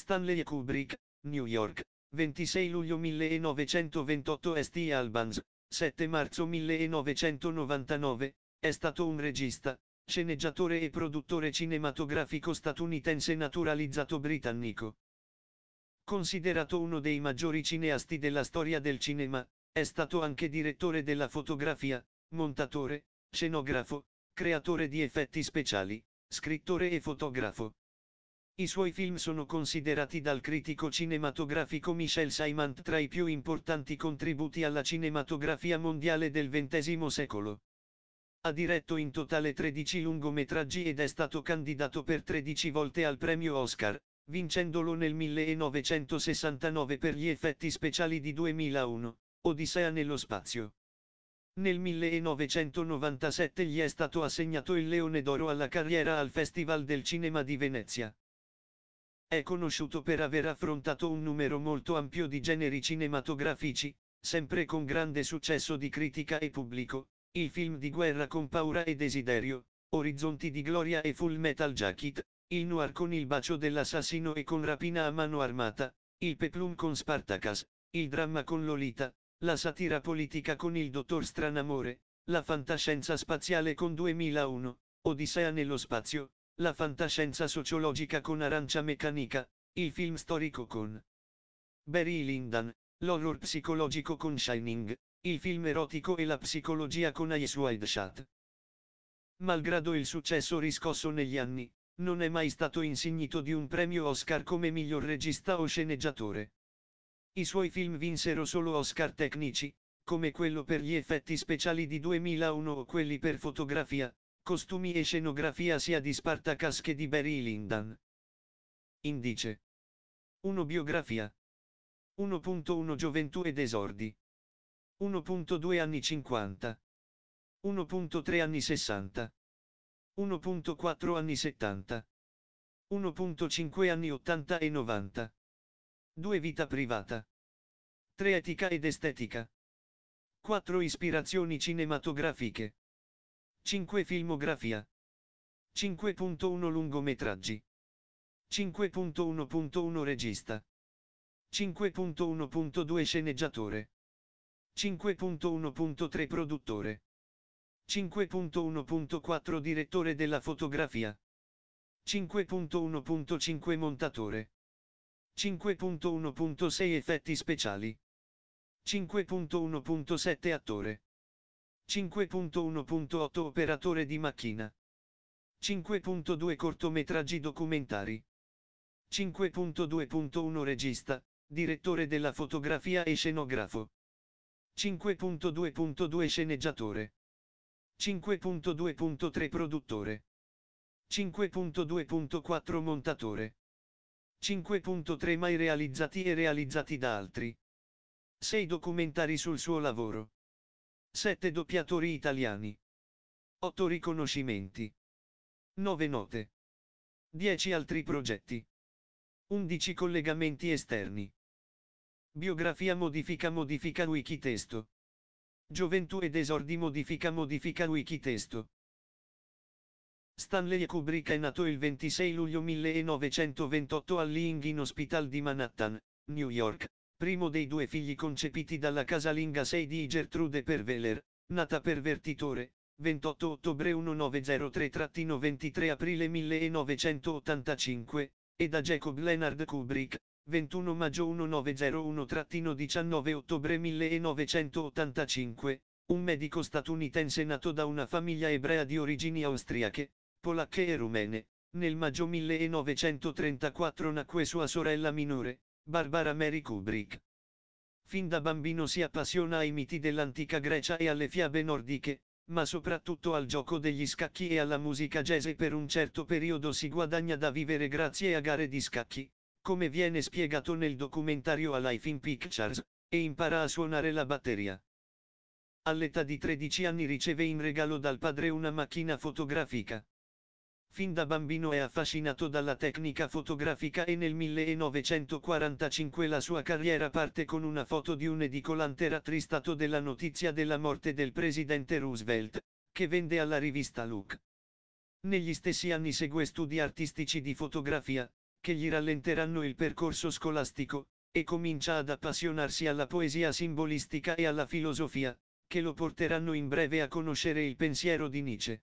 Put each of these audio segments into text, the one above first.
Stanley Kubrick, New York, 26 luglio 1928 St. Albans, 7 marzo 1999, è stato un regista, sceneggiatore e produttore cinematografico statunitense naturalizzato britannico. Considerato uno dei maggiori cineasti della storia del cinema, è stato anche direttore della fotografia, montatore, scenografo, creatore di effetti speciali, scrittore e fotografo. I suoi film sono considerati dal critico cinematografico Michel Simant tra i più importanti contributi alla cinematografia mondiale del XX secolo. Ha diretto in totale 13 lungometraggi ed è stato candidato per 13 volte al premio Oscar, vincendolo nel 1969 per gli effetti speciali di 2001, Odissea nello spazio. Nel 1997 gli è stato assegnato il Leone d'Oro alla carriera al Festival del Cinema di Venezia. È conosciuto per aver affrontato un numero molto ampio di generi cinematografici, sempre con grande successo di critica e pubblico, il film di guerra con paura e desiderio, Orizzonti di gloria e Full Metal Jacket, il noir con il bacio dell'assassino e con rapina a mano armata, il peplum con Spartacus, il dramma con Lolita, la satira politica con il dottor Stranamore, la fantascienza spaziale con 2001, Odissea nello spazio, la fantascienza sociologica con Arancia Meccanica, il film storico con Barry Lyndon, l'horror psicologico con Shining, il film erotico e la psicologia con Eyes Wide Shut. Malgrado il successo riscosso negli anni, non è mai stato insignito di un premio Oscar come miglior regista o sceneggiatore. I suoi film vinsero solo Oscar tecnici, come quello per gli effetti speciali di 2001 o quelli per fotografia, costumi e scenografia sia di Spartacus che di Barry Lyndon. Indice. 1 Biografia. 1.1 Gioventù ed esordi. 1.2 Anni 50. 1.3 Anni 60. 1.4 Anni 70. 1.5 Anni 80 e 90. 2 Vita privata. 3 Etica ed estetica. 4 Ispirazioni cinematografiche. 5 filmografia. 5.1 lungometraggi. 5.1.1 regista. 5.1.2 sceneggiatore. 5.1.3 produttore. 5.1.4 direttore della fotografia. 5.1.5 montatore. 5.1.6 effetti speciali. 5.1.7 attore. 5.1.8 Operatore di macchina. 5.2 Cortometraggi documentari. 5.2.1 Regista, direttore della fotografia e scenografo. 5.2.2 Sceneggiatore. 5.2.3 Produttore. 5.2.4 Montatore. 5.3 Mai realizzati e realizzati da altri. 6 documentari sul suo lavoro. 7 doppiatori italiani, 8 riconoscimenti, 9 note, 10 altri progetti, 11 collegamenti esterni. Biografia modifica modifica wikitesto. Gioventù ed esordi modifica modifica wikitesto. Stanley Kubrick è nato il 26 luglio 1928 all'Ing in Hospital di Manhattan, New York primo dei due figli concepiti dalla casalinga 6 di Gertrude Perveler, nata per Vertitore, 28 ottobre 1903-23 aprile 1985, e da Jacob Leonard Kubrick, 21 maggio 1901-19 ottobre 1985, un medico statunitense nato da una famiglia ebrea di origini austriache, polacche e rumene. Nel maggio 1934 nacque sua sorella minore, Barbara Mary Kubrick. Fin da bambino si appassiona ai miti dell'antica Grecia e alle fiabe nordiche, ma soprattutto al gioco degli scacchi e alla musica jazz e per un certo periodo si guadagna da vivere grazie a gare di scacchi, come viene spiegato nel documentario a Life in Pictures, e impara a suonare la batteria. All'età di 13 anni riceve in regalo dal padre una macchina fotografica. Fin da bambino è affascinato dalla tecnica fotografica e nel 1945 la sua carriera parte con una foto di un edicolante rattristato della notizia della morte del presidente Roosevelt, che vende alla rivista Look. Negli stessi anni segue studi artistici di fotografia, che gli rallenteranno il percorso scolastico, e comincia ad appassionarsi alla poesia simbolistica e alla filosofia, che lo porteranno in breve a conoscere il pensiero di Nietzsche.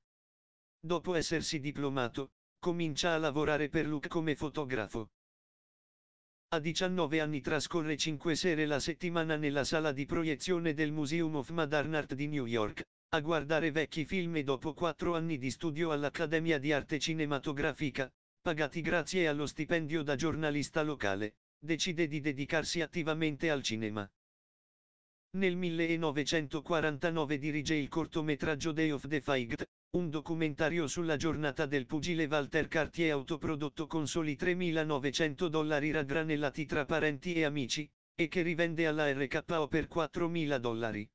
Dopo essersi diplomato, comincia a lavorare per Luke come fotografo. A 19 anni trascorre 5 sere la settimana nella sala di proiezione del Museum of Modern Art di New York, a guardare vecchi film e dopo 4 anni di studio all'Accademia di Arte Cinematografica, pagati grazie allo stipendio da giornalista locale, decide di dedicarsi attivamente al cinema. Nel 1949 dirige il cortometraggio Day of the Fight, un documentario sulla giornata del pugile Walter Cartier autoprodotto con soli 3.900 dollari raggranellati tra parenti e amici, e che rivende alla RKO per 4.000 dollari.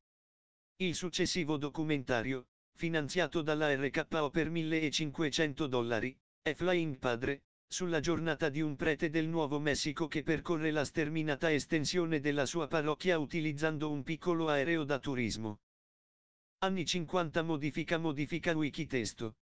Il successivo documentario, finanziato dalla RKO per 1.500 dollari, è Flying Padre, sulla giornata di un prete del Nuovo Messico che percorre la sterminata estensione della sua parrocchia utilizzando un piccolo aereo da turismo. Anni 50 modifica modifica Wikitesto.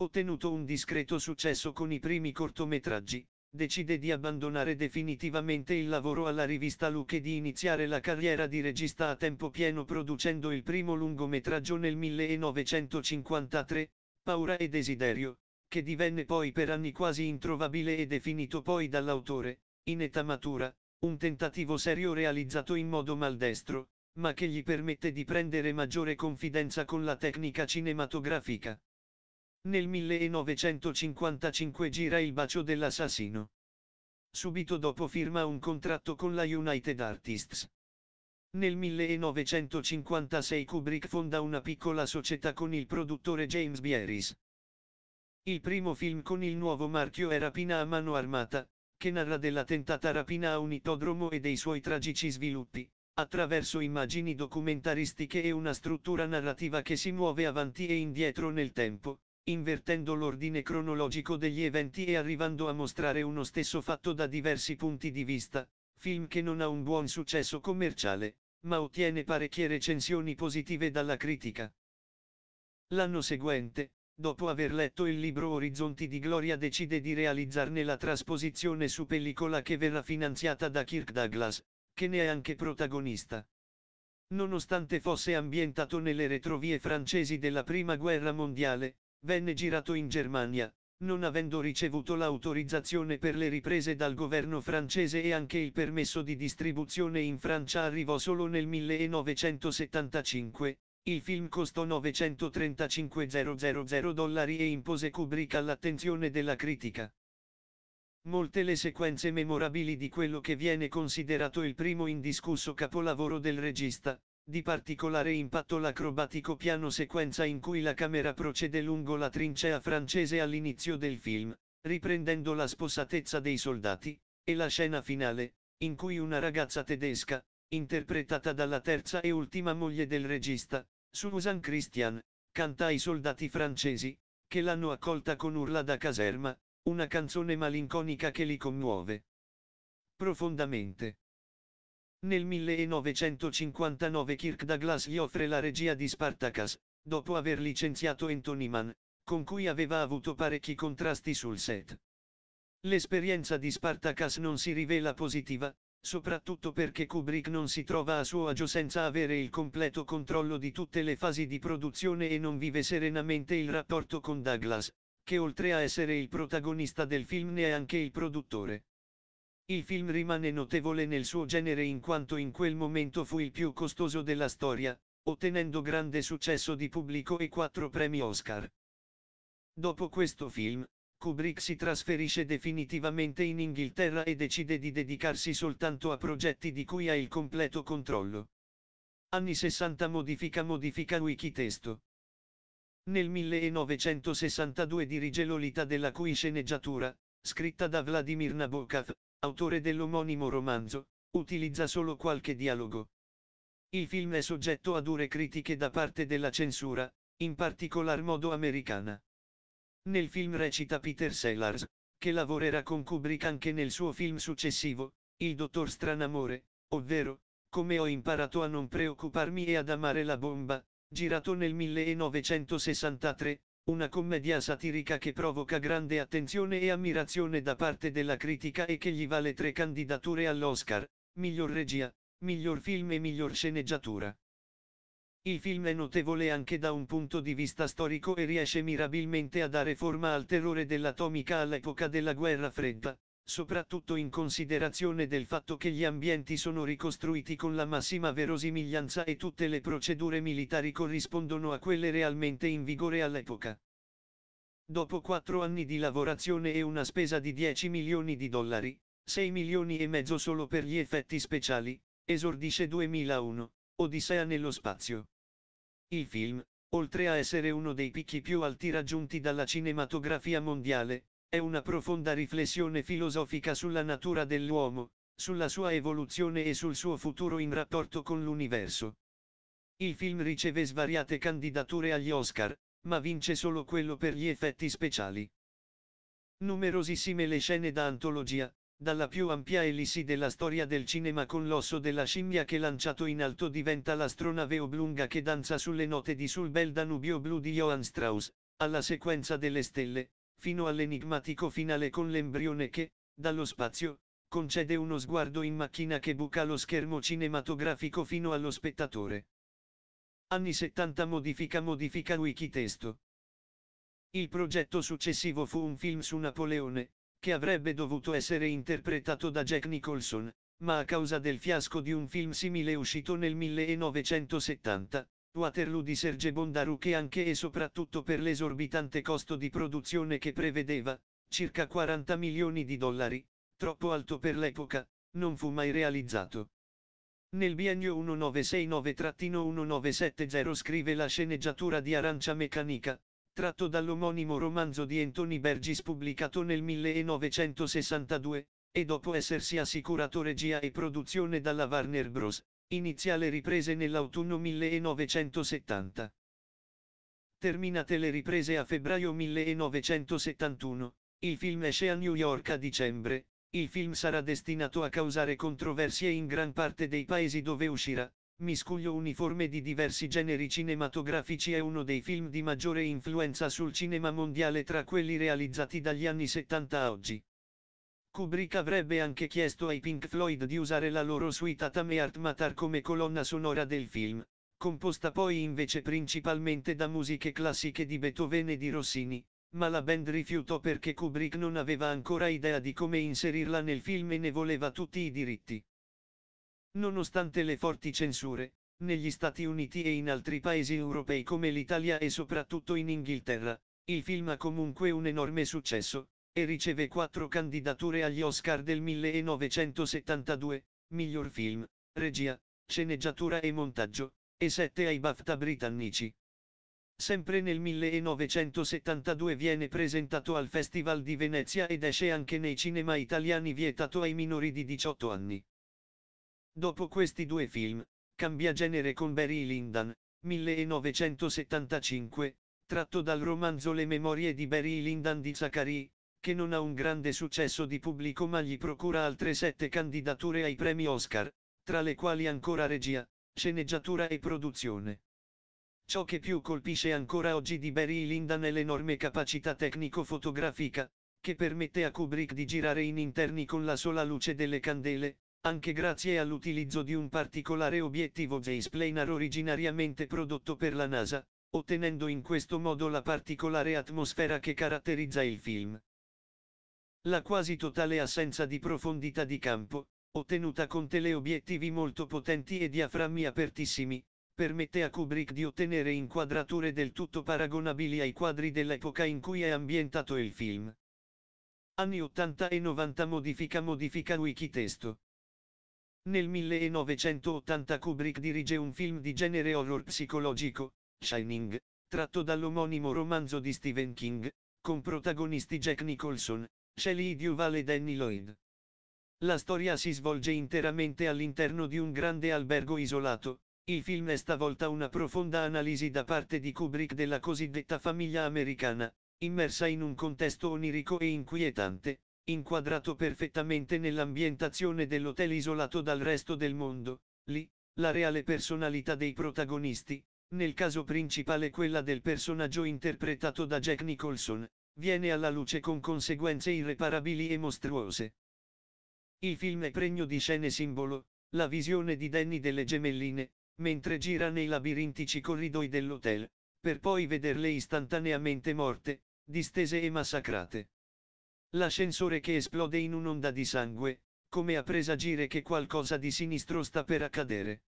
Ottenuto un discreto successo con i primi cortometraggi, decide di abbandonare definitivamente il lavoro alla rivista Luke e di iniziare la carriera di regista a tempo pieno producendo il primo lungometraggio nel 1953, Paura e Desiderio, che divenne poi per anni quasi introvabile e definito poi dall'autore, in età matura, un tentativo serio realizzato in modo maldestro, ma che gli permette di prendere maggiore confidenza con la tecnica cinematografica. Nel 1955 gira Il bacio dell'assassino. Subito dopo firma un contratto con la United Artists. Nel 1956 Kubrick fonda una piccola società con il produttore James Bieris. Il primo film con il nuovo marchio è Rapina a mano armata, che narra della tentata rapina a un itodromo e dei suoi tragici sviluppi attraverso immagini documentaristiche e una struttura narrativa che si muove avanti e indietro nel tempo, invertendo l'ordine cronologico degli eventi e arrivando a mostrare uno stesso fatto da diversi punti di vista, film che non ha un buon successo commerciale, ma ottiene parecchie recensioni positive dalla critica. L'anno seguente, dopo aver letto il libro Orizzonti di Gloria decide di realizzarne la trasposizione su pellicola che verrà finanziata da Kirk Douglas, che ne è anche protagonista. Nonostante fosse ambientato nelle retrovie francesi della Prima Guerra Mondiale, venne girato in Germania, non avendo ricevuto l'autorizzazione per le riprese dal governo francese e anche il permesso di distribuzione in Francia arrivò solo nel 1975, il film costò 935.000 dollari e impose Kubrick all'attenzione della critica. Molte le sequenze memorabili di quello che viene considerato il primo indiscusso capolavoro del regista, di particolare impatto l'acrobatico piano sequenza in cui la camera procede lungo la trincea francese all'inizio del film, riprendendo la spossatezza dei soldati, e la scena finale, in cui una ragazza tedesca, interpretata dalla terza e ultima moglie del regista, Susan Christian, canta ai soldati francesi, che l'hanno accolta con urla da caserma, una canzone malinconica che li commuove. Profondamente. Nel 1959 Kirk Douglas gli offre la regia di Spartacus, dopo aver licenziato Anthony Mann, con cui aveva avuto parecchi contrasti sul set. L'esperienza di Spartacus non si rivela positiva, soprattutto perché Kubrick non si trova a suo agio senza avere il completo controllo di tutte le fasi di produzione e non vive serenamente il rapporto con Douglas, che oltre a essere il protagonista del film ne è anche il produttore. Il film rimane notevole nel suo genere in quanto in quel momento fu il più costoso della storia, ottenendo grande successo di pubblico e quattro premi Oscar. Dopo questo film, Kubrick si trasferisce definitivamente in Inghilterra e decide di dedicarsi soltanto a progetti di cui ha il completo controllo. Anni 60 modifica modifica wikitesto. Nel 1962 dirige Lolita della cui sceneggiatura, scritta da Vladimir Nabokov, autore dell'omonimo romanzo, utilizza solo qualche dialogo. Il film è soggetto a dure critiche da parte della censura, in particolar modo americana. Nel film recita Peter Sellars, che lavorerà con Kubrick anche nel suo film successivo, Il dottor Stranamore, ovvero, come ho imparato a non preoccuparmi e ad amare la bomba, Girato nel 1963, una commedia satirica che provoca grande attenzione e ammirazione da parte della critica e che gli vale tre candidature all'Oscar, miglior regia, miglior film e miglior sceneggiatura. Il film è notevole anche da un punto di vista storico e riesce mirabilmente a dare forma al terrore dell'atomica all'epoca della guerra fredda, soprattutto in considerazione del fatto che gli ambienti sono ricostruiti con la massima verosimiglianza e tutte le procedure militari corrispondono a quelle realmente in vigore all'epoca. Dopo quattro anni di lavorazione e una spesa di 10 milioni di dollari, 6 milioni e mezzo solo per gli effetti speciali, esordisce 2001, Odissea nello spazio. Il film, oltre a essere uno dei picchi più alti raggiunti dalla cinematografia mondiale, è una profonda riflessione filosofica sulla natura dell'uomo, sulla sua evoluzione e sul suo futuro in rapporto con l'universo. Il film riceve svariate candidature agli Oscar, ma vince solo quello per gli effetti speciali. Numerosissime le scene da antologia, dalla più ampia elissi della storia del cinema con l'osso della scimmia che lanciato in alto diventa l'astronave oblunga che danza sulle note di Sul bel Danubio blu di Johann Strauss, alla sequenza delle stelle, fino all'enigmatico finale con l'embrione che, dallo spazio, concede uno sguardo in macchina che buca lo schermo cinematografico fino allo spettatore. Anni 70 modifica modifica Wikitesto. Il progetto successivo fu un film su Napoleone, che avrebbe dovuto essere interpretato da Jack Nicholson, ma a causa del fiasco di un film simile uscito nel 1970, Waterloo di Serge Bondaru che anche e soprattutto per l'esorbitante costo di produzione che prevedeva, circa 40 milioni di dollari, troppo alto per l'epoca, non fu mai realizzato. Nel biennio 1969-1970 scrive la sceneggiatura di Arancia Meccanica, tratto dall'omonimo romanzo di Anthony Bergis pubblicato nel 1962, e dopo essersi assicurato regia e produzione dalla Warner Bros Iniziale riprese nell'autunno 1970. Terminate le riprese a febbraio 1971, il film esce a New York a dicembre, il film sarà destinato a causare controversie in gran parte dei paesi dove uscirà, Miscuglio uniforme di diversi generi cinematografici è uno dei film di maggiore influenza sul cinema mondiale tra quelli realizzati dagli anni 70 a oggi. Kubrick avrebbe anche chiesto ai Pink Floyd di usare la loro suite Atame Art Matar come colonna sonora del film, composta poi invece principalmente da musiche classiche di Beethoven e di Rossini, ma la band rifiutò perché Kubrick non aveva ancora idea di come inserirla nel film e ne voleva tutti i diritti. Nonostante le forti censure, negli Stati Uniti e in altri paesi europei come l'Italia e soprattutto in Inghilterra, il film ha comunque un enorme successo, e riceve quattro candidature agli Oscar del 1972, miglior film, regia, sceneggiatura e montaggio, e sette ai BAFTA britannici. Sempre nel 1972 viene presentato al Festival di Venezia ed esce anche nei cinema italiani vietato ai minori di 18 anni. Dopo questi due film, cambia genere con Barry Lyndon, 1975, tratto dal romanzo Le memorie di Barry Lyndon di Zachary, che non ha un grande successo di pubblico ma gli procura altre sette candidature ai premi Oscar, tra le quali ancora regia, sceneggiatura e produzione. Ciò che più colpisce ancora oggi di Barry Lyndon è l'enorme capacità tecnico-fotografica, che permette a Kubrick di girare in interni con la sola luce delle candele, anche grazie all'utilizzo di un particolare obiettivo Zeisplanar originariamente prodotto per la NASA, ottenendo in questo modo la particolare atmosfera che caratterizza il film la quasi totale assenza di profondità di campo, ottenuta con teleobiettivi molto potenti e diaframmi apertissimi, permette a Kubrick di ottenere inquadrature del tutto paragonabili ai quadri dell'epoca in cui è ambientato il film. Anni 80 e 90 modifica modifica Wikitesto. Nel 1980 Kubrick dirige un film di genere horror psicologico, Shining, tratto dall'omonimo romanzo di Stephen King, con protagonisti Jack Nicholson, Shelley Duval e Danny Lloyd. La storia si svolge interamente all'interno di un grande albergo isolato, il film è stavolta una profonda analisi da parte di Kubrick della cosiddetta famiglia americana, immersa in un contesto onirico e inquietante, inquadrato perfettamente nell'ambientazione dell'hotel isolato dal resto del mondo, lì, la reale personalità dei protagonisti, nel caso principale quella del personaggio interpretato da Jack Nicholson, viene alla luce con conseguenze irreparabili e mostruose. Il film è pregno di scene simbolo, la visione di Danny delle gemelline, mentre gira nei labirintici corridoi dell'hotel, per poi vederle istantaneamente morte, distese e massacrate. L'ascensore che esplode in un'onda di sangue, come a presagire che qualcosa di sinistro sta per accadere.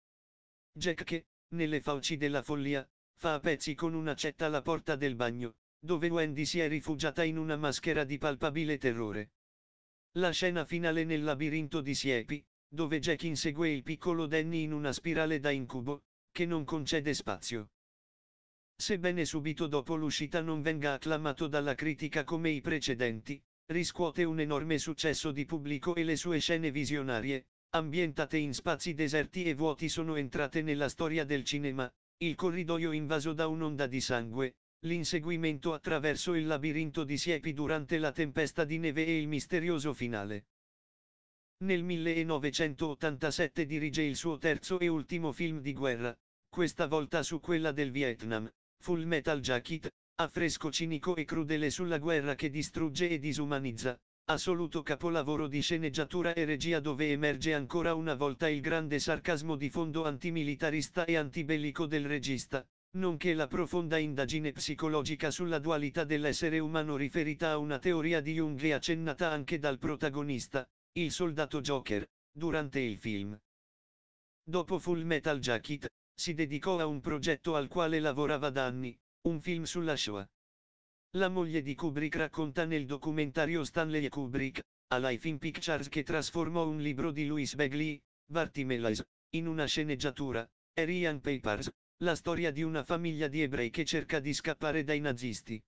Jack che, nelle fauci della follia, fa a pezzi con un'accetta accetta la porta del bagno, dove Wendy si è rifugiata in una maschera di palpabile terrore. La scena finale nel labirinto di Siepi, dove Jack insegue il piccolo Danny in una spirale da incubo, che non concede spazio. Sebbene subito dopo l'uscita non venga acclamato dalla critica come i precedenti, riscuote un enorme successo di pubblico e le sue scene visionarie, ambientate in spazi deserti e vuoti sono entrate nella storia del cinema, il corridoio invaso da un'onda di sangue, l'inseguimento attraverso il labirinto di siepi durante la tempesta di neve e il misterioso finale. Nel 1987 dirige il suo terzo e ultimo film di guerra, questa volta su quella del Vietnam, Full Metal Jacket, affresco cinico e crudele sulla guerra che distrugge e disumanizza, assoluto capolavoro di sceneggiatura e regia dove emerge ancora una volta il grande sarcasmo di fondo antimilitarista e antibellico del regista, nonché la profonda indagine psicologica sulla dualità dell'essere umano riferita a una teoria di Jung e accennata anche dal protagonista, il soldato Joker, durante il film. Dopo Full Metal Jacket, si dedicò a un progetto al quale lavorava da anni, un film sulla Shoah. La moglie di Kubrick racconta nel documentario Stanley Kubrick, a Life in Pictures che trasformò un libro di Louis Begley, Vartimelais, in una sceneggiatura, Arian Papers, la storia di una famiglia di ebrei che cerca di scappare dai nazisti.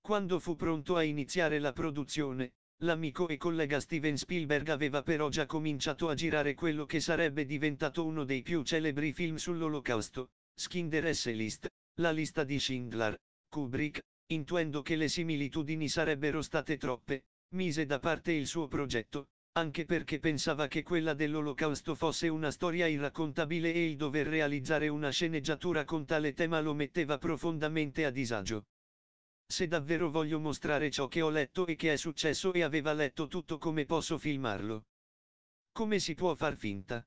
Quando fu pronto a iniziare la produzione, l'amico e collega Steven Spielberg aveva però già cominciato a girare quello che sarebbe diventato uno dei più celebri film sull'olocausto, Skinder S. List, la lista di Schindler, Kubrick, intuendo che le similitudini sarebbero state troppe, mise da parte il suo progetto, anche perché pensava che quella dell'Olocausto fosse una storia irraccontabile e il dover realizzare una sceneggiatura con tale tema lo metteva profondamente a disagio. Se davvero voglio mostrare ciò che ho letto e che è successo e aveva letto tutto come posso filmarlo? Come si può far finta?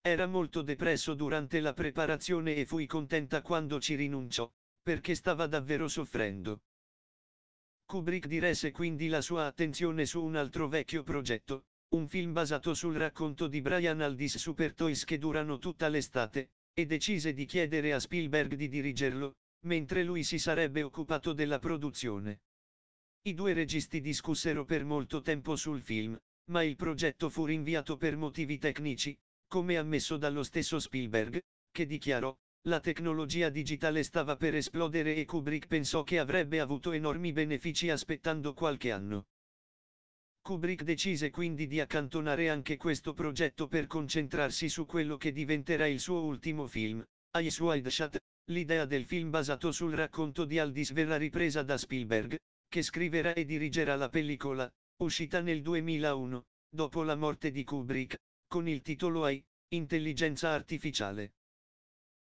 Era molto depresso durante la preparazione e fui contenta quando ci rinunciò, perché stava davvero soffrendo. Kubrick diresse quindi la sua attenzione su un altro vecchio progetto, un film basato sul racconto di Brian Aldiss Super Toys che durano tutta l'estate, e decise di chiedere a Spielberg di dirigerlo, mentre lui si sarebbe occupato della produzione. I due registi discussero per molto tempo sul film, ma il progetto fu rinviato per motivi tecnici, come ammesso dallo stesso Spielberg, che dichiarò, la tecnologia digitale stava per esplodere e Kubrick pensò che avrebbe avuto enormi benefici aspettando qualche anno. Kubrick decise quindi di accantonare anche questo progetto per concentrarsi su quello che diventerà il suo ultimo film, Ice Wide Shut, l'idea del film basato sul racconto di Aldis verrà ripresa da Spielberg, che scriverà e dirigerà la pellicola, uscita nel 2001, dopo la morte di Kubrick, con il titolo AI, Intelligenza Artificiale.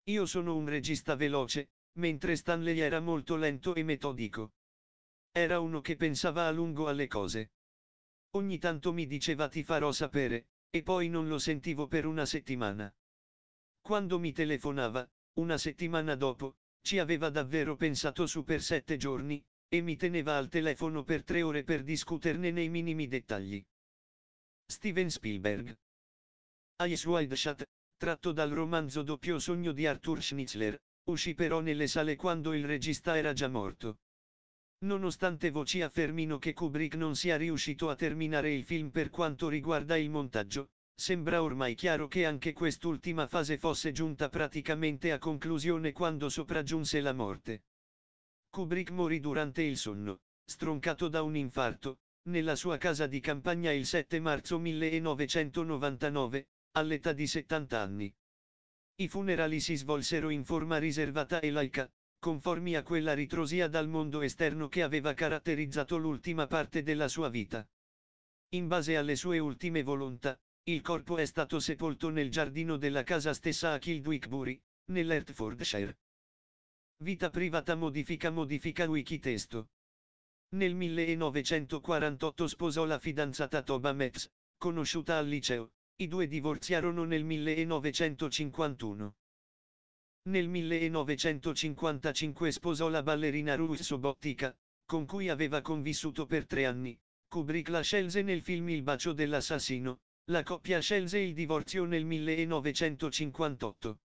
Io sono un regista veloce, mentre Stanley era molto lento e metodico. Era uno che pensava a lungo alle cose. Ogni tanto mi diceva ti farò sapere, e poi non lo sentivo per una settimana. Quando mi telefonava, una settimana dopo, ci aveva davvero pensato su per sette giorni, e mi teneva al telefono per tre ore per discuterne nei minimi dettagli. Steven Spielberg. Ice Wide Shut, tratto dal romanzo Doppio Sogno di Arthur Schnitzler, uscì però nelle sale quando il regista era già morto. Nonostante voci affermino che Kubrick non sia riuscito a terminare il film per quanto riguarda il montaggio, sembra ormai chiaro che anche quest'ultima fase fosse giunta praticamente a conclusione quando sopraggiunse la morte. Kubrick morì durante il sonno, stroncato da un infarto, nella sua casa di campagna il 7 marzo 1999, all'età di 70 anni. I funerali si svolsero in forma riservata e laica, conformi a quella ritrosia dal mondo esterno che aveva caratterizzato l'ultima parte della sua vita. In base alle sue ultime volontà, il corpo è stato sepolto nel giardino della casa stessa a Kildwickbury, nell'Hertfordshire. Vita privata modifica modifica wikitesto. Nel 1948 sposò la fidanzata Toba Metz, conosciuta al liceo, i due divorziarono nel 1951. Nel 1955 sposò la ballerina Russo Bottica, con cui aveva convissuto per tre anni. Kubrick la scelse nel film Il bacio dell'assassino, la coppia scelse il divorzio nel 1958.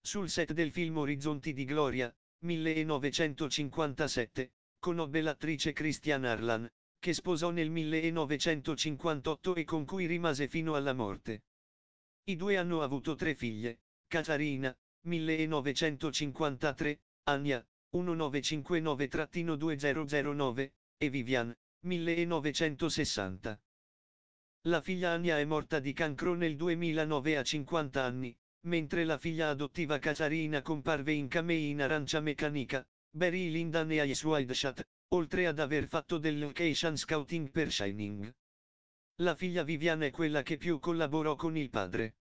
Sul set del film Orizzonti di Gloria, 1957, conobbe l'attrice Christian Arlan, che sposò nel 1958 e con cui rimase fino alla morte. I due hanno avuto tre figlie, Catarina, 1953, Ania, 1959-2009, e Vivian, 1960. La figlia Ania è morta di cancro nel 2009 a 50 anni, mentre la figlia adottiva Catarina comparve in Camei in Arancia Meccanica, Barry Lyndon e Ice Wide Shut, oltre ad aver fatto del location scouting per Shining. La figlia Vivian è quella che più collaborò con il padre.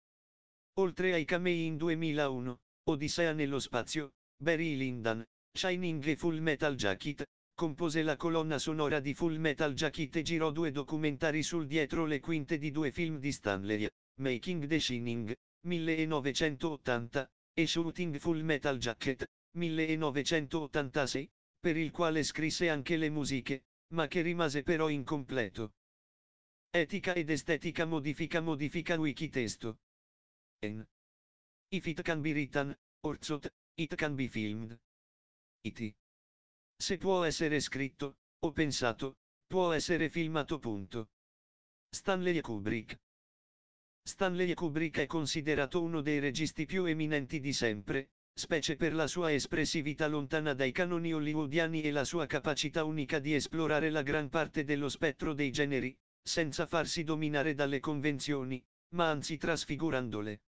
Oltre ai camei in 2001, Odissea nello spazio, Barry Lyndon, Shining e Full Metal Jacket, compose la colonna sonora di Full Metal Jacket e girò due documentari sul dietro le quinte di due film di Stanley, Making the Shining, 1980, e Shooting Full Metal Jacket, 1986, per il quale scrisse anche le musiche, ma che rimase però incompleto. Etica ed estetica modifica modifica wikitesto. En. If it can be written, or orzot, it can be filmed. It. Se può essere scritto, o pensato, può essere filmato. Punto. Stanley Kubrick. Stanley Kubrick è considerato uno dei registi più eminenti di sempre, specie per la sua espressività lontana dai canoni hollywoodiani e la sua capacità unica di esplorare la gran parte dello spettro dei generi, senza farsi dominare dalle convenzioni, ma anzi trasfigurandole.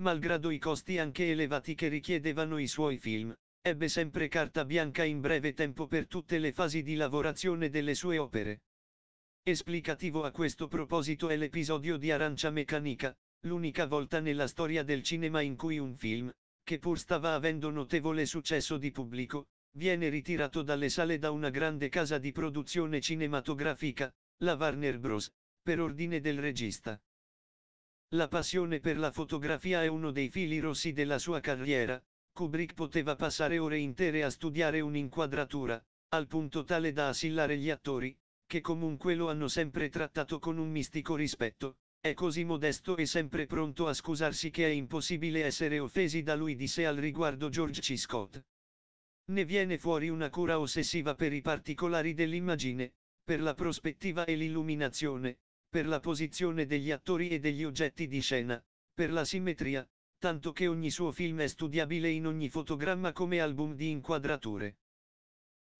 Malgrado i costi anche elevati che richiedevano i suoi film, ebbe sempre carta bianca in breve tempo per tutte le fasi di lavorazione delle sue opere. Esplicativo a questo proposito è l'episodio di Arancia Meccanica, l'unica volta nella storia del cinema in cui un film, che pur stava avendo notevole successo di pubblico, viene ritirato dalle sale da una grande casa di produzione cinematografica, la Warner Bros., per ordine del regista. La passione per la fotografia è uno dei fili rossi della sua carriera, Kubrick poteva passare ore intere a studiare un'inquadratura, al punto tale da assillare gli attori, che comunque lo hanno sempre trattato con un mistico rispetto, è così modesto e sempre pronto a scusarsi che è impossibile essere offesi da lui disse al riguardo George C. Scott. Ne viene fuori una cura ossessiva per i particolari dell'immagine, per la prospettiva e l'illuminazione, per la posizione degli attori e degli oggetti di scena, per la simmetria, tanto che ogni suo film è studiabile in ogni fotogramma come album di inquadrature.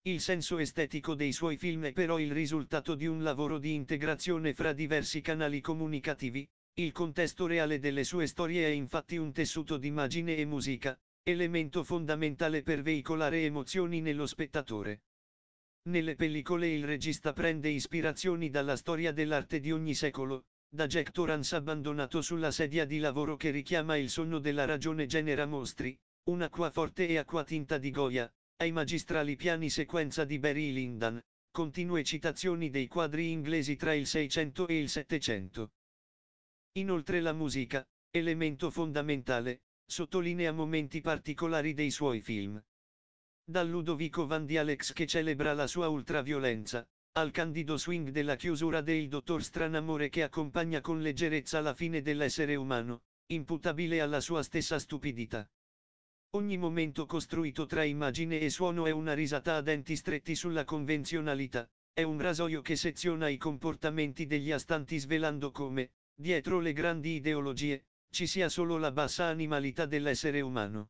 Il senso estetico dei suoi film è però il risultato di un lavoro di integrazione fra diversi canali comunicativi, il contesto reale delle sue storie è infatti un tessuto di immagine e musica, elemento fondamentale per veicolare emozioni nello spettatore. Nelle pellicole il regista prende ispirazioni dalla storia dell'arte di ogni secolo, da Jack Torrance abbandonato sulla sedia di lavoro che richiama il sonno della ragione genera mostri, un'acqua forte e acquatinta di Goya, ai magistrali piani sequenza di Barry Lindan, continue citazioni dei quadri inglesi tra il 600 e il 700. Inoltre la musica, elemento fondamentale, sottolinea momenti particolari dei suoi film. Dal Ludovico Van Dialex che celebra la sua ultraviolenza, al candido swing della chiusura del dottor Stranamore che accompagna con leggerezza la fine dell'essere umano, imputabile alla sua stessa stupidità. Ogni momento costruito tra immagine e suono è una risata a denti stretti sulla convenzionalità, è un rasoio che seziona i comportamenti degli astanti svelando come, dietro le grandi ideologie, ci sia solo la bassa animalità dell'essere umano.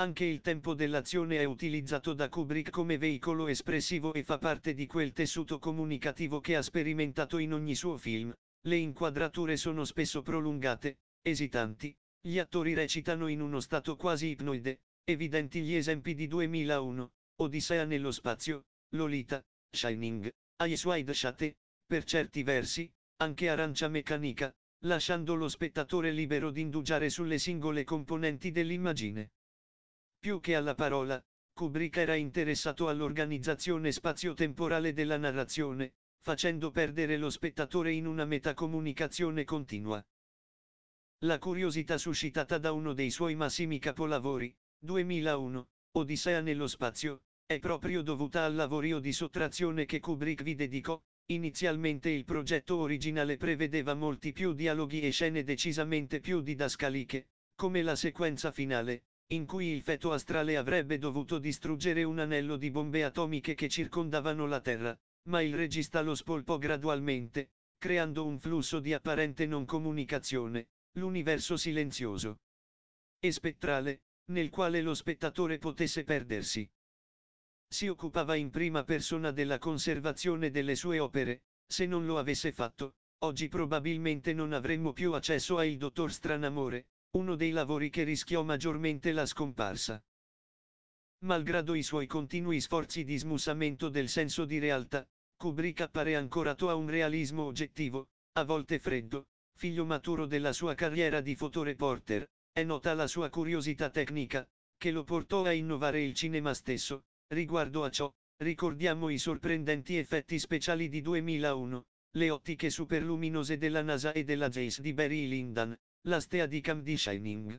Anche il tempo dell'azione è utilizzato da Kubrick come veicolo espressivo e fa parte di quel tessuto comunicativo che ha sperimentato in ogni suo film. Le inquadrature sono spesso prolungate, esitanti, gli attori recitano in uno stato quasi ipnoide, evidenti gli esempi di 2001, Odissea nello spazio, Lolita, Shining, Eyes Wide Shut, per certi versi, anche arancia meccanica, lasciando lo spettatore libero di indugiare sulle singole componenti dell'immagine. Più che alla parola, Kubrick era interessato all'organizzazione spazio-temporale della narrazione, facendo perdere lo spettatore in una metacomunicazione continua la curiosità suscitata da uno dei suoi massimi capolavori, 2001, Odissea nello spazio, è proprio dovuta al lavorio di sottrazione che Kubrick vi dedicò, Inizialmente il progetto originale prevedeva molti più dialoghi e scene decisamente più didascaliche, come la sequenza finale, in cui il feto astrale avrebbe dovuto distruggere un anello di bombe atomiche che circondavano la Terra, ma il regista lo spolpò gradualmente, creando un flusso di apparente non comunicazione, l'universo silenzioso e spettrale, nel quale lo spettatore potesse perdersi. Si occupava in prima persona della conservazione delle sue opere, se non lo avesse fatto, oggi probabilmente non avremmo più accesso a Il dottor Stranamore, uno dei lavori che rischiò maggiormente la scomparsa. Malgrado i suoi continui sforzi di smussamento del senso di realtà, Kubrick appare ancorato a un realismo oggettivo, a volte freddo, figlio maturo della sua carriera di fotoreporter, è nota la sua curiosità tecnica, che lo portò a innovare il cinema stesso, riguardo a ciò, ricordiamo i sorprendenti effetti speciali di 2001, le ottiche superluminose della NASA e della JACE di Barry Lyndon, la stea di Cam di Shining.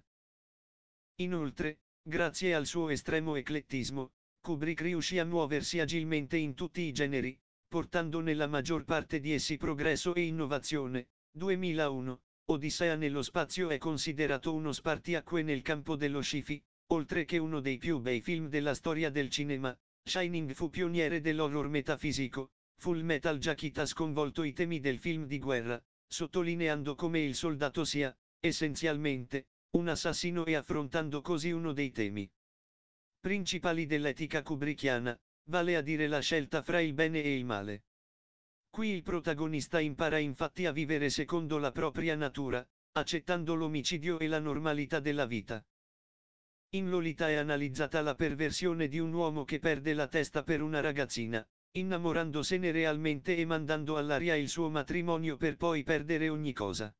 Inoltre, grazie al suo estremo eclettismo, Kubrick riuscì a muoversi agilmente in tutti i generi, portando nella maggior parte di essi progresso e innovazione, 2001, Odissea nello spazio è considerato uno spartiacque nel campo dello sci-fi, oltre che uno dei più bei film della storia del cinema, Shining fu pioniere dell'horror metafisico, Full Metal Jacket ha sconvolto i temi del film di guerra, sottolineando come il soldato sia, essenzialmente, un assassino e affrontando così uno dei temi principali dell'etica kubrickiana, vale a dire la scelta fra il bene e il male. Qui il protagonista impara infatti a vivere secondo la propria natura, accettando l'omicidio e la normalità della vita. In Lolita è analizzata la perversione di un uomo che perde la testa per una ragazzina, innamorandosene realmente e mandando all'aria il suo matrimonio per poi perdere ogni cosa.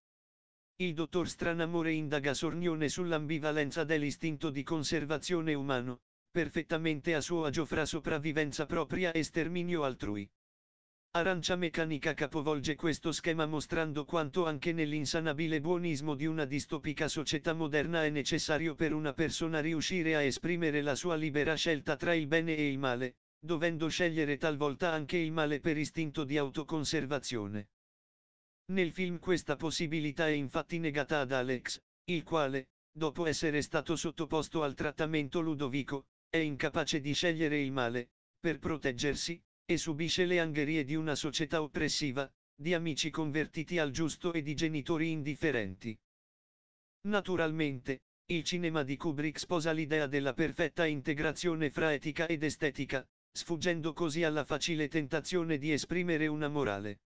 Il dottor Stranamore indaga Sornione sull'ambivalenza dell'istinto di conservazione umano, perfettamente a suo agio fra sopravvivenza propria e sterminio altrui. Arancia Meccanica capovolge questo schema mostrando quanto anche nell'insanabile buonismo di una distopica società moderna è necessario per una persona riuscire a esprimere la sua libera scelta tra il bene e il male, dovendo scegliere talvolta anche il male per istinto di autoconservazione. Nel film questa possibilità è infatti negata ad Alex, il quale, dopo essere stato sottoposto al trattamento Ludovico, è incapace di scegliere il male, per proteggersi, e subisce le angherie di una società oppressiva, di amici convertiti al giusto e di genitori indifferenti. Naturalmente, il cinema di Kubrick sposa l'idea della perfetta integrazione fra etica ed estetica, sfuggendo così alla facile tentazione di esprimere una morale.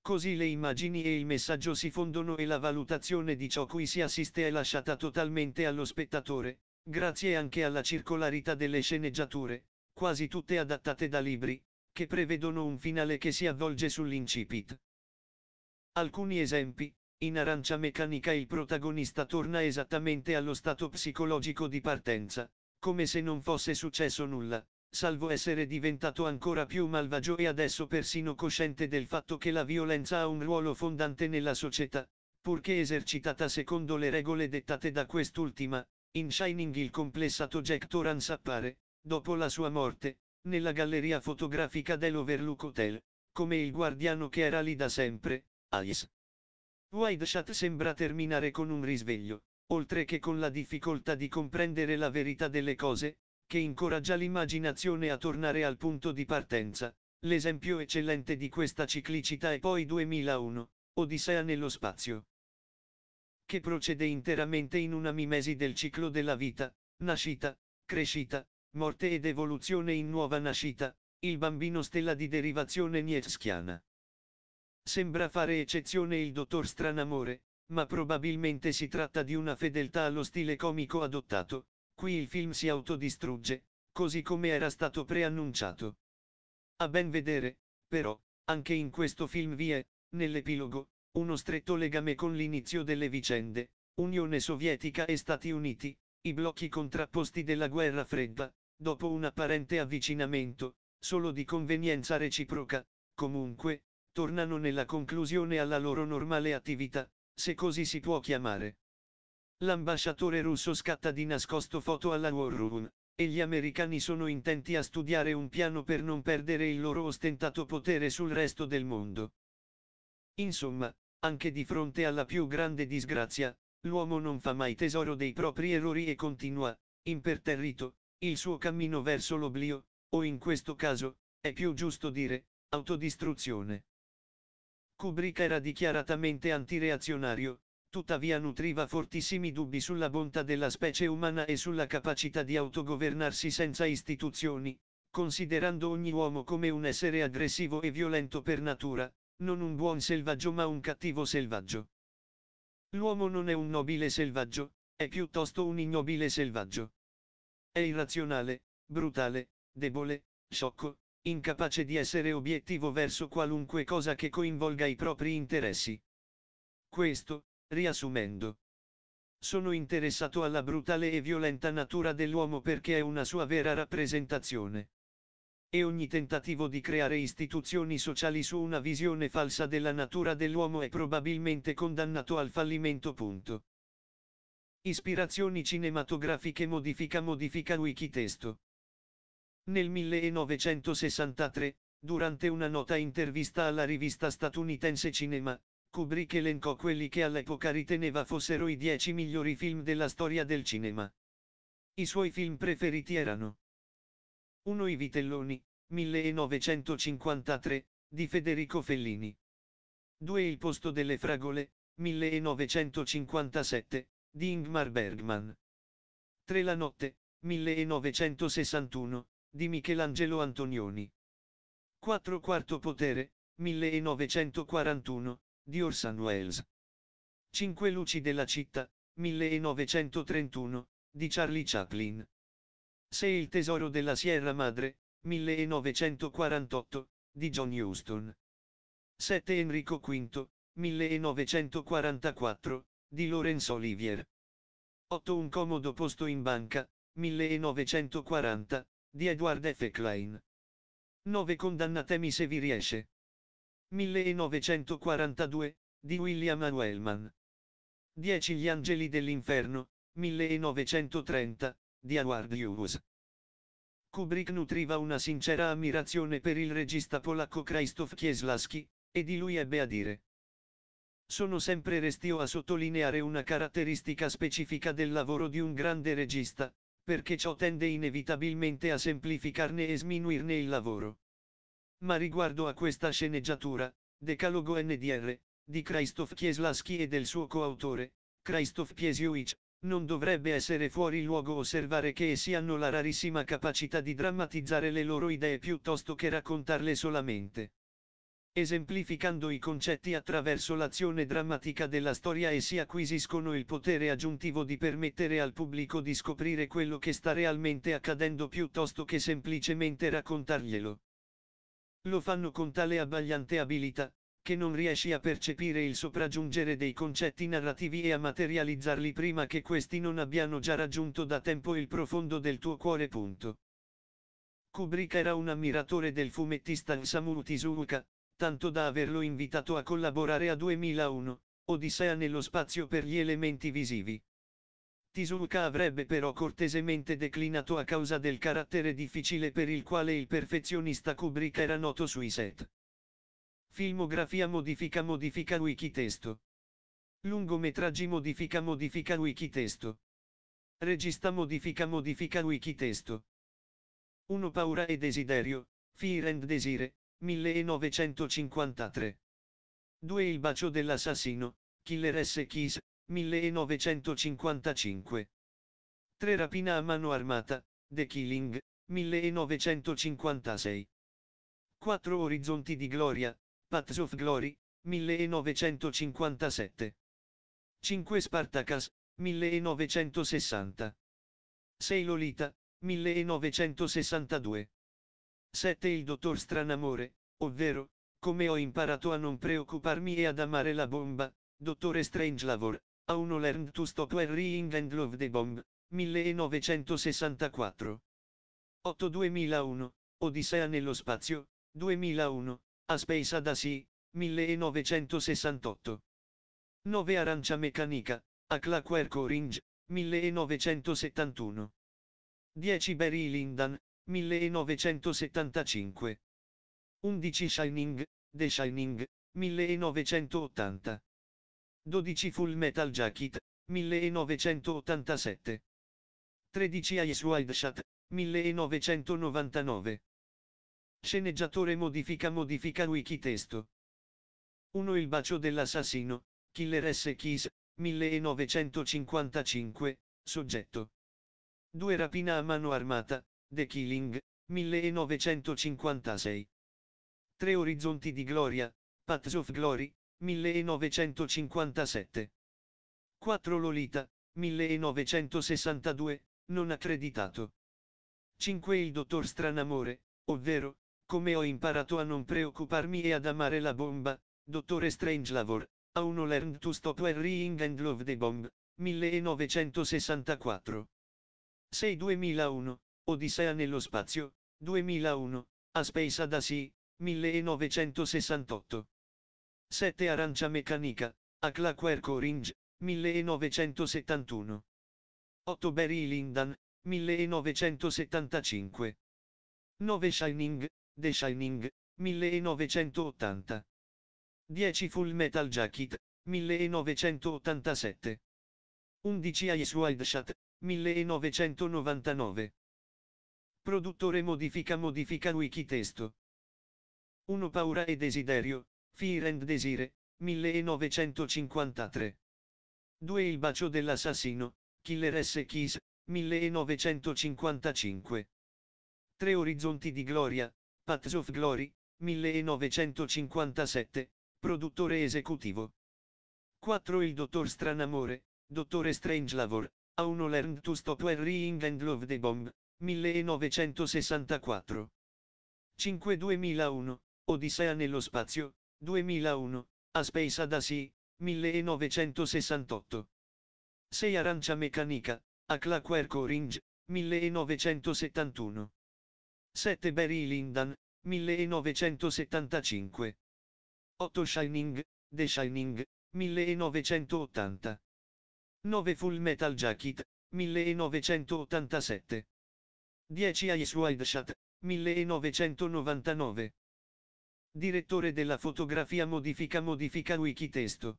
Così le immagini e il messaggio si fondono e la valutazione di ciò cui si assiste è lasciata totalmente allo spettatore, grazie anche alla circolarità delle sceneggiature, quasi tutte adattate da libri, che prevedono un finale che si avvolge sull'incipit. Alcuni esempi, in arancia meccanica il protagonista torna esattamente allo stato psicologico di partenza, come se non fosse successo nulla, salvo essere diventato ancora più malvagio e adesso persino cosciente del fatto che la violenza ha un ruolo fondante nella società, purché esercitata secondo le regole dettate da quest'ultima, in Shining il complessato Jack Torrance appare, dopo la sua morte, nella galleria fotografica dell'Overlook Hotel, come il guardiano che era lì da sempre, Alice. Wide sembra terminare con un risveglio, oltre che con la difficoltà di comprendere la verità delle cose, che incoraggia l'immaginazione a tornare al punto di partenza. L'esempio eccellente di questa ciclicità è poi 2001, Odissea nello spazio. Che procede interamente in una mimesi del ciclo della vita, nascita, crescita, Morte ed evoluzione in nuova nascita, il bambino stella di derivazione nietzschiana. Sembra fare eccezione il dottor Stranamore, ma probabilmente si tratta di una fedeltà allo stile comico adottato, qui il film si autodistrugge, così come era stato preannunciato. A ben vedere, però, anche in questo film vi è, nell'epilogo, uno stretto legame con l'inizio delle vicende, Unione Sovietica e Stati Uniti, i blocchi contrapposti della guerra fredda, dopo un apparente avvicinamento, solo di convenienza reciproca, comunque, tornano nella conclusione alla loro normale attività, se così si può chiamare. L'ambasciatore russo scatta di nascosto foto alla War Room, e gli americani sono intenti a studiare un piano per non perdere il loro ostentato potere sul resto del mondo. Insomma, anche di fronte alla più grande disgrazia, l'uomo non fa mai tesoro dei propri errori e continua, imperterrito, il suo cammino verso l'oblio, o in questo caso, è più giusto dire, autodistruzione. Kubrick era dichiaratamente antireazionario, tuttavia nutriva fortissimi dubbi sulla bontà della specie umana e sulla capacità di autogovernarsi senza istituzioni, considerando ogni uomo come un essere aggressivo e violento per natura, non un buon selvaggio ma un cattivo selvaggio. L'uomo non è un nobile selvaggio, è piuttosto un ignobile selvaggio. È irrazionale, brutale, debole, sciocco, incapace di essere obiettivo verso qualunque cosa che coinvolga i propri interessi. Questo, riassumendo. Sono interessato alla brutale e violenta natura dell'uomo perché è una sua vera rappresentazione. E ogni tentativo di creare istituzioni sociali su una visione falsa della natura dell'uomo è probabilmente condannato al fallimento. Punto. Ispirazioni cinematografiche modifica modifica Wikitesto. Nel 1963, durante una nota intervista alla rivista statunitense Cinema, Kubrick elencò quelli che all'epoca riteneva fossero i dieci migliori film della storia del cinema. I suoi film preferiti erano 1. I Vitelloni, 1953, di Federico Fellini. 2. Il posto delle fragole, 1957, di Ingmar Bergman. 3 la notte, 1961, di Michelangelo Antonioni. 4 Quarto potere, 1941, di Orson Welles. 5 Luci della città, 1931, di Charlie Chaplin. 6 Il tesoro della Sierra Madre, 1948, di John Huston. 7 Enrico V, 1944, di Laurence Olivier. 8 Un comodo posto in banca, 1940, di Edward F. Klein. 9 Condannatemi se vi riesce. 1942, di William Wellman. 10 Gli angeli dell'inferno, 1930, di Howard Hughes. Kubrick nutriva una sincera ammirazione per il regista polacco Krzysztof Kieslowski, e di lui ebbe a dire sono sempre restio a sottolineare una caratteristica specifica del lavoro di un grande regista, perché ciò tende inevitabilmente a semplificarne e sminuirne il lavoro. Ma riguardo a questa sceneggiatura, Decalogo NDR, di Krzysztof Kieslaski e del suo coautore, Krzysztof Piesiewicz, non dovrebbe essere fuori luogo osservare che essi hanno la rarissima capacità di drammatizzare le loro idee piuttosto che raccontarle solamente esemplificando i concetti attraverso l'azione drammatica della storia e si acquisiscono il potere aggiuntivo di permettere al pubblico di scoprire quello che sta realmente accadendo piuttosto che semplicemente raccontarglielo. Lo fanno con tale abbagliante abilità, che non riesci a percepire il sopraggiungere dei concetti narrativi e a materializzarli prima che questi non abbiano già raggiunto da tempo il profondo del tuo cuore. Punto. Kubrick era un ammiratore del fumettista Osamu Tizuka, tanto da averlo invitato a collaborare a 2001, Odissea nello spazio per gli elementi visivi. Tisuka avrebbe però cortesemente declinato a causa del carattere difficile per il quale il perfezionista Kubrick era noto sui set. Filmografia modifica modifica wikitesto. Lungometraggi modifica modifica wikitesto. Regista modifica modifica wikitesto. Uno paura e desiderio, fear and desire, 1953. 2. Il bacio dell'assassino, Killer S. Keys, 1955. 3. Rapina a mano armata, The Killing, 1956. 4. Orizzonti di gloria, Paths of Glory, 1957. 5. Spartacus, 1960. 6. Lolita, 1962. 7. Il dottor Stranamore, ovvero, come ho imparato a non preoccuparmi e ad amare la bomba, dottore Strangelavor, a no learned to stop worrying and love the bomb, 1964. 8. 2001, Odissea nello spazio, 2001, A Space Ada Sea, 1968. 9. Arancia meccanica, A Clockwork Orange, 1971. 10. Barry Lindan, 1975. 11 Shining, The Shining, 1980. 12 Full Metal Jacket, 1987. 13 Eyes Wide Shut, 1999. Sceneggiatore modifica modifica wiki testo. 1 Il bacio dell'assassino, Killer S. Keys, 1955, soggetto. 2 Rapina a mano armata, The Killing, 1956. Tre orizzonti di gloria, Paths of Glory, 1957. 4 Lolita, 1962, non accreditato. 5 Il dottor Stranamore, ovvero, come ho imparato a non preoccuparmi e ad amare la bomba, dottore Strangelavor, a uno Learned to Stop Worrying and Love the Bomb, 1964. 6 2001, Odissea nello spazio, 2001, a Space Adasi, 1968. 7 Arancia meccanica, a Clockwork Orange, 1971. 8 Barry Lindan, 1975. 9 Shining, The Shining, 1980. 10 Full Metal Jacket, 1987. 11 Ice Wide Shut, 1999. Produttore modifica modifica wiki testo. 1 Paura e desiderio, Fear and Desire, 1953. 2 Il bacio dell'assassino, Killer S. Keys, 1955. 3 Orizzonti di gloria, Paths of Glory, 1957, produttore esecutivo. 4 Il dottor Stranamore, dottore Strangelavor, How No Learn to Stop Worrying and Love the Bomb, 1964. 5 2001, Odissea nello spazio, 2001, A Space Odyssey, 1968. 6 Arancia meccanica, A Clockwork Orange, 1971. 7 Barry Lindan, 1975. 8 Shining, The Shining, 1980. 9 Full Metal Jacket, 1987. 10 Ice Wildshot, 1999. Direttore della fotografia modifica modifica wikitesto.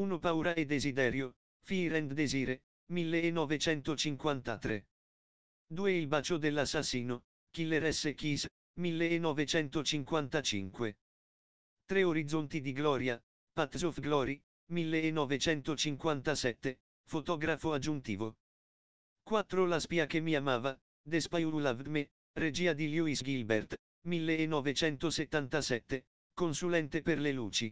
1 Paura e desiderio, Fear and Desire, 1953. 2 Il bacio dell'assassino, Killer S. Kiss, 1955. 3 Orizzonti di Gloria, Paths of Glory, 1957, fotografo aggiuntivo. 4 La spia che mi amava, The Spy Who Loved Me, regia di Lewis Gilbert, 1977, consulente per le luci.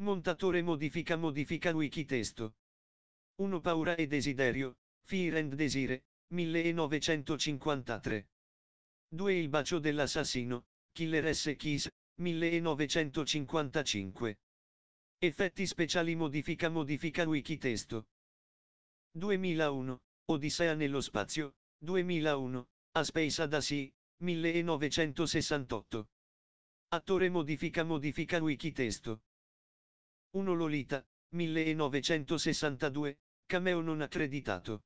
Montatore modifica modifica wiki testo. 1 Paura e desiderio, Fear and Desire, 1953. 2 Il bacio dell'assassino, Killer S. Kiss, 1955. Effetti speciali modifica modifica wiki testo. 2001, Odissea nello spazio, 2001, a Space Odyssey, 1968. Attore modifica modifica wikitesto. 1 Lolita, 1962, cameo non accreditato.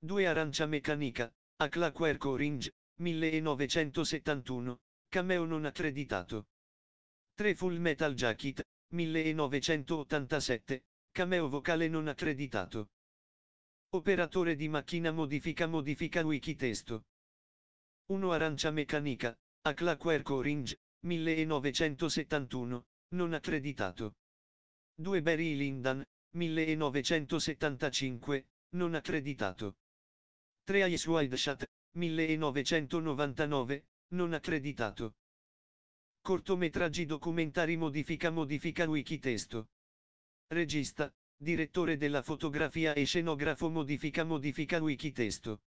2 Arancia meccanica, a Clockwork Orange, 1971, cameo non accreditato. 3 Full Metal Jacket, 1987, cameo vocale non accreditato. Operatore di macchina modifica modifica wiki testo. 1 Arancia meccanica, a Clockwork Orange, 1971, non accreditato. 2 Barry Lindan, 1975, non accreditato. 3 Ice Wild 1999, non accreditato. Cortometraggi documentari modifica modifica wiki testo. Regista, direttore della fotografia e scenografo modifica modifica wikitesto.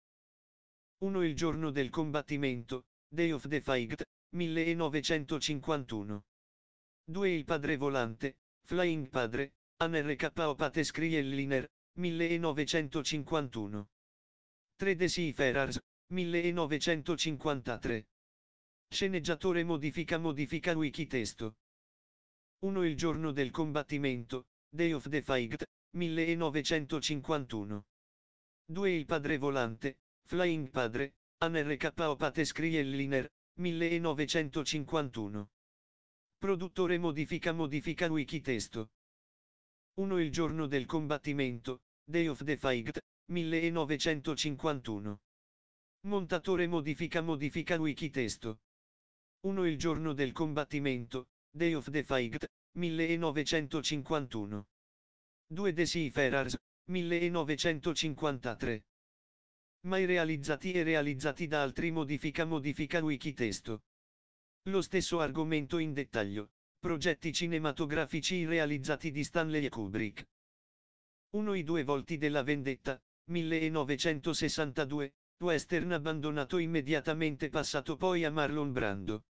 1 Il giorno del combattimento, Day of the Fight, 1951. 2 Il padre volante, Flying Padre, ANRKO Pate Skrielliner, 1951. 3 The Sea Ferrars, 1953. Sceneggiatore modifica modifica wikitesto. 1 Il giorno del combattimento, Day of the Fight, 1951. 2. Il padre volante, Flying Padre, NRK Pate Skrielliner, 1951. Produttore modifica modifica wiki testo. 1. Il giorno del combattimento, Day of the Fight, 1951. Montatore modifica modifica wiki testo. 1. Il giorno del combattimento, Day of the Fight, 1951. 2 Desiferars, 1953. Mai realizzati e realizzati da altri modifica modifica wikitesto. Lo stesso argomento in dettaglio. Progetti cinematografici realizzati di Stanley Kubrick. 1 I due volti della vendetta, 1962, western abbandonato immediatamente passato poi a Marlon Brando.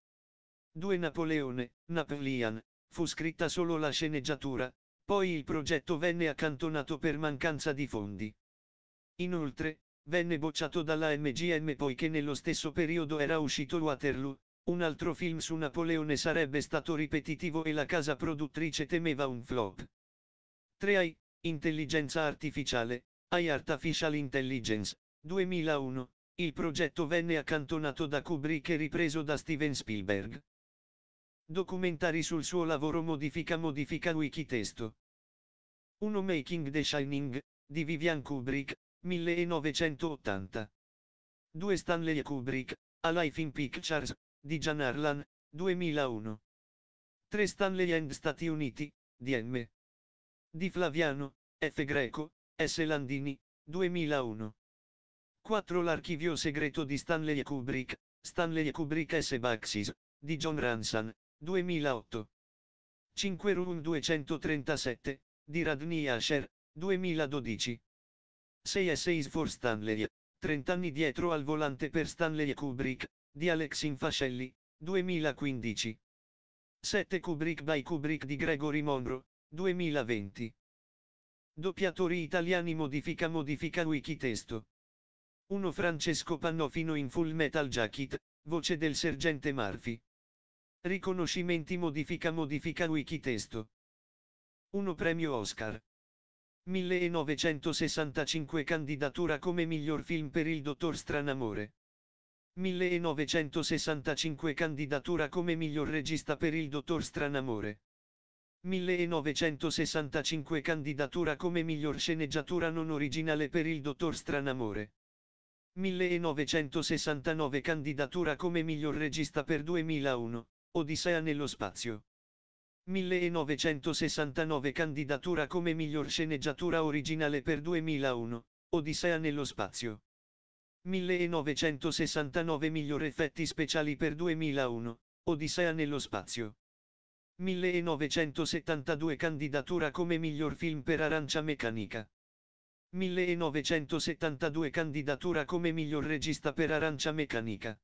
2 Napoleone, Napoleon, fu scritta solo la sceneggiatura, poi il progetto venne accantonato per mancanza di fondi. Inoltre, venne bocciato dalla MGM poiché nello stesso periodo era uscito Waterloo, un altro film su Napoleone sarebbe stato ripetitivo e la casa produttrice temeva un flop. 3AI, Intelligenza Artificiale, AI Artificial Intelligence, 2001, il progetto venne accantonato da Kubrick e ripreso da Steven Spielberg. Documentari sul suo lavoro Modifica Modifica Wikitesto. 1 Making the Shining, di Vivian Kubrick, 1980. 2 Stanley Kubrick, A Life in Pictures, di Jan Arlan, 2001. 3 Stanley and Stati Uniti, di M. Di Flaviano, F. Greco, S. Landini, 2001. 4 L'archivio segreto di Stanley Kubrick, Stanley Kubrick S. Baxis, di John Ransan, 2008. 5 Rurun 237, di Radni Asher, 2012. 6 Essays for Stanley, 30 anni dietro al volante per Stanley Kubrick, di Alex Infascelli, 2015. 7 Kubrick by Kubrick di Gregory Monroe, 2020. Doppiatori italiani modifica modifica wiki testo. 1 Francesco Pannofino in Full Metal Jacket, voce del sergente Murphy. Riconoscimenti modifica modifica Wikitesto. 1 premio Oscar. 1965 candidatura come miglior film per il dottor Stranamore. 1965 candidatura come miglior regista per il dottor Stranamore. 1965 candidatura come miglior sceneggiatura non originale per il dottor Stranamore. 1969 candidatura come miglior regista per 2001. Odissea nello spazio. 1969 candidatura come miglior sceneggiatura originale per 2001, Odissea nello spazio. 1969 miglior effetti speciali per 2001, Odissea nello spazio. 1972 candidatura come miglior film per Arancia Meccanica. 1972 candidatura come miglior regista per Arancia Meccanica.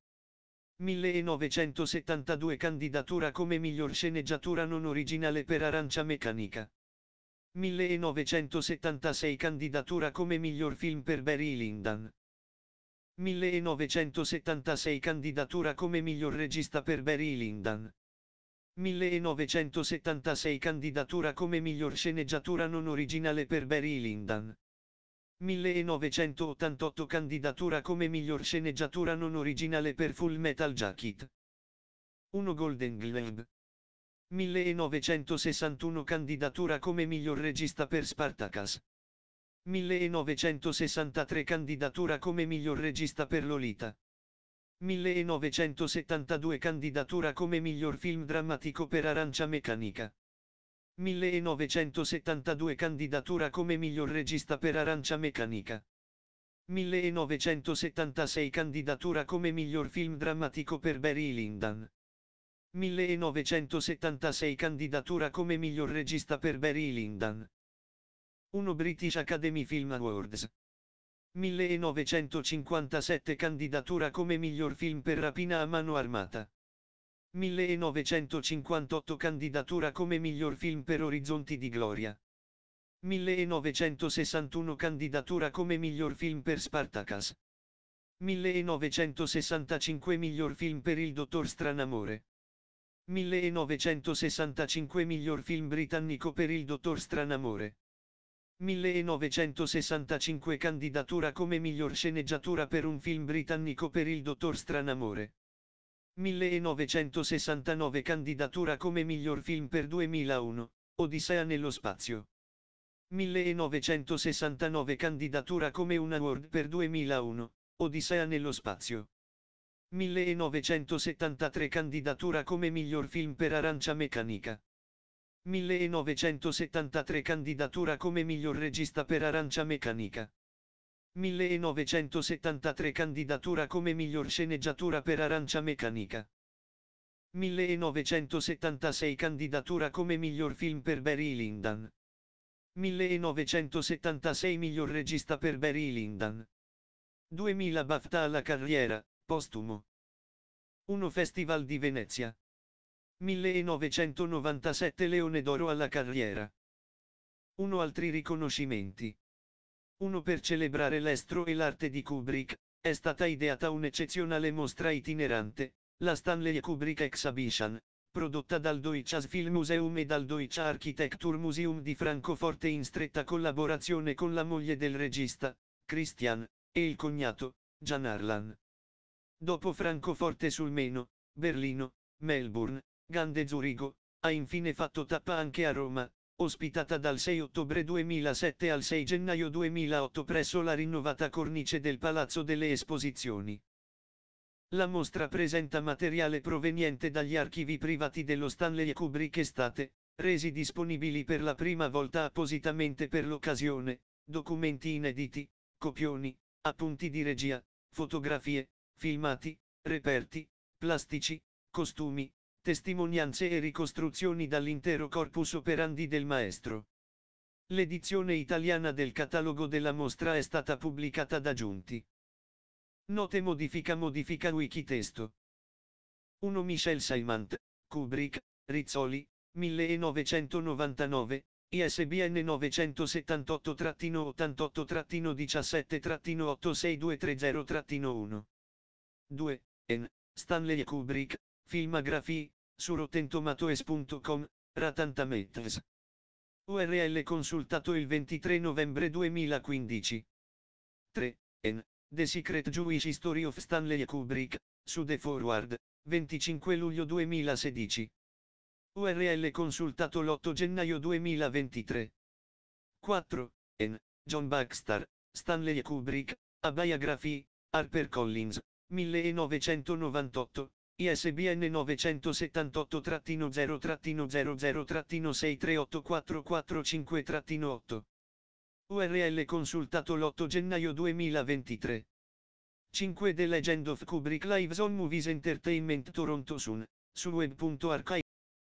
1972 candidatura come miglior sceneggiatura non originale per Arancia Meccanica. 1976 candidatura come miglior film per Barry Lyndon. 1976 candidatura come miglior regista per Barry Lyndon. 1976 candidatura come miglior sceneggiatura non originale per Barry Lyndon. 1988 candidatura come miglior sceneggiatura non originale per Full Metal Jacket. 1 Golden Globe. 1961 candidatura come miglior regista per Spartacus. 1963 candidatura come miglior regista per Lolita. 1972 candidatura come miglior film drammatico per Arancia Meccanica. 1972 candidatura come miglior regista per Arancia Meccanica. 1976 candidatura come miglior film drammatico per Barry Lyndon. 1976 candidatura come miglior regista per Barry Lyndon. 1 British Academy Film Awards. 1957 candidatura come miglior film per Rapina a mano armata. 1958 candidatura come miglior film per Orizzonti di Gloria. 1961 candidatura come miglior film per Spartacus. 1965 miglior film per Il dottor Stranamore. 1965 miglior film britannico per Il dottor Stranamore. 1965 candidatura come miglior sceneggiatura per un film britannico per Il dottor Stranamore. 1969 candidatura come miglior film per 2001, Odissea nello spazio. 1969 candidatura come un award per 2001, Odissea nello spazio. 1973 candidatura come miglior film per Arancia Meccanica. 1973 candidatura come miglior regista per Arancia Meccanica. 1973 Candidatura come miglior sceneggiatura per Arancia Meccanica. 1976 Candidatura come miglior film per Barry Lyndon. 1976 Miglior regista per Barry Lyndon. 2000 BAFTA alla carriera, postumo. 1 Festival di Venezia. 1997 Leone d'oro alla carriera. 1 Altri riconoscimenti. Uno per celebrare l'estro e l'arte di Kubrick, è stata ideata un'eccezionale mostra itinerante, la Stanley Kubrick Exhibition, prodotta dal Deutsches Filmmuseum e dal Deutsche Architecture Museum di Francoforte in stretta collaborazione con la moglie del regista, Christian, e il cognato, Jan Arlan. Dopo Francoforte sul Meno, Berlino, Melbourne, Gande Zurigo, ha infine fatto tappa anche a Roma, ospitata dal 6 ottobre 2007 al 6 gennaio 2008 presso la rinnovata cornice del Palazzo delle Esposizioni. La mostra presenta materiale proveniente dagli archivi privati dello Stanley Kubrick Estate, resi disponibili per la prima volta appositamente per l'occasione, documenti inediti, copioni, appunti di regia, fotografie, filmati, reperti, plastici, costumi, testimonianze e ricostruzioni dall'intero corpus operandi del maestro. L'edizione italiana del catalogo della mostra è stata pubblicata da Giunti. Note modifica modifica wikitesto. 1 Michel Simant, Kubrick, Rizzoli, 1999, ISBN 978-88-17-86230-1. 2. N. Stanley Kubrick, Filmografie, su rotentomatoes.com, ratantamets. URL consultato il 23 novembre 2015. 3. N. The Secret Jewish History of Stanley Kubrick, su The Forward, 25 luglio 2016. URL consultato l'8 gennaio 2023. 4. N. John Baxter, Stanley Kubrick, A Biography, Harper Collins, 1998. ISBN 978 0 00 638445 8 URL consultato l'8 gennaio 2023. 5 The Legend of Kubrick Lives on Movies Entertainment Toronto Sun, su web.archive.